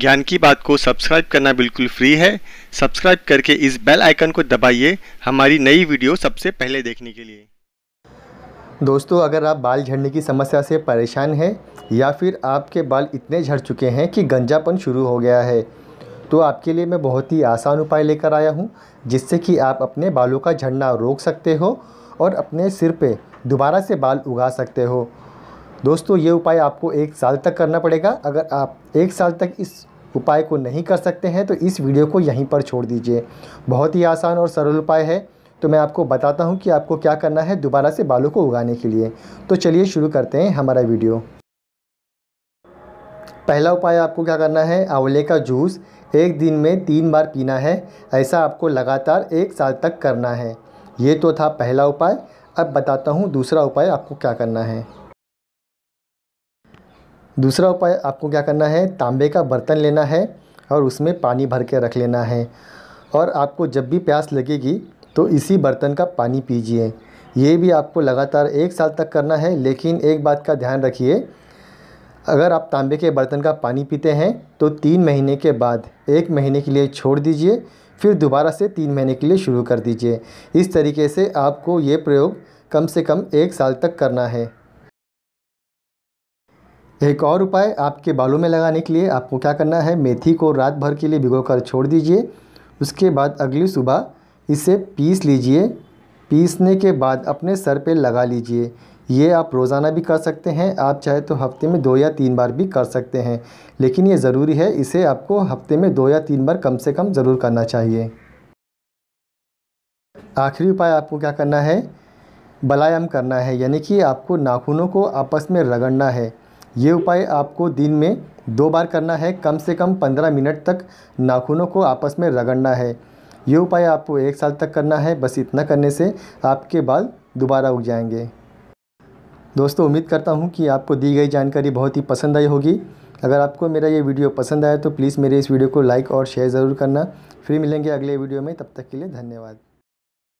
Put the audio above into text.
ज्ञान की बात को सब्सक्राइब करना बिल्कुल फ्री है सब्सक्राइब करके इस बेल आइकन को दबाइए हमारी नई वीडियो सबसे पहले देखने के लिए दोस्तों अगर आप बाल झड़ने की समस्या से परेशान हैं या फिर आपके बाल इतने झड़ चुके हैं कि गंजापन शुरू हो गया है तो आपके लिए मैं बहुत ही आसान उपाय लेकर आया हूँ जिससे कि आप अपने बालों का झड़ना रोक सकते हो और अपने सिर पर दोबारा से बाल उगा सकते हो दोस्तों ये उपाय आपको एक साल तक करना पड़ेगा अगर आप एक साल तक इस उपाय को नहीं कर सकते हैं तो इस वीडियो को यहीं पर छोड़ दीजिए बहुत ही आसान और सरल उपाय है तो मैं आपको बताता हूँ कि आपको क्या करना है दोबारा से बालों को उगाने के लिए तो चलिए शुरू करते हैं हमारा वीडियो पहला उपाय आपको क्या करना है आंवले का जूस एक दिन में तीन बार पीना है ऐसा आपको लगातार एक साल तक करना है ये तो था पहला उपाय अब बताता हूँ दूसरा उपाय आपको क्या करना है दूसरा उपाय आपको क्या करना है तांबे का बर्तन लेना है और उसमें पानी भर के रख लेना है और आपको जब भी प्यास लगेगी तो इसी बर्तन का पानी पीजिए ये भी आपको लगातार एक साल तक करना है लेकिन एक बात का ध्यान रखिए अगर आप तांबे के बर्तन का पानी पीते हैं तो तीन महीने के बाद एक महीने के लिए छोड़ दीजिए फिर दोबारा से तीन महीने के लिए शुरू कर दीजिए इस तरीके से आपको ये प्रयोग कम से कम एक साल तक करना है एक और उपाय आपके बालों में लगाने के लिए आपको क्या करना है मेथी को रात भर के लिए भिगोकर छोड़ दीजिए उसके बाद अगली सुबह इसे पीस लीजिए पीसने के बाद अपने सर पे लगा लीजिए ये आप रोज़ाना भी कर सकते हैं आप चाहे तो हफ्ते में दो या तीन बार भी कर सकते हैं लेकिन ये ज़रूरी है इसे आपको हफ्ते में दो या तीन बार कम से कम ज़रूर करना चाहिए आखिरी उपाय आपको क्या करना है बलायम करना है यानी कि आपको नाखूनों को आपस में रगड़ना है ये उपाय आपको दिन में दो बार करना है कम से कम पंद्रह मिनट तक नाखूनों को आपस में रगड़ना है ये उपाय आपको एक साल तक करना है बस इतना करने से आपके बाल दोबारा उग जाएंगे दोस्तों उम्मीद करता हूँ कि आपको दी गई जानकारी बहुत ही पसंद आई होगी अगर आपको मेरा ये वीडियो पसंद आया तो प्लीज़ मेरे इस वीडियो को लाइक और शेयर ज़रूर करना फिर मिलेंगे अगले वीडियो में तब तक के लिए धन्यवाद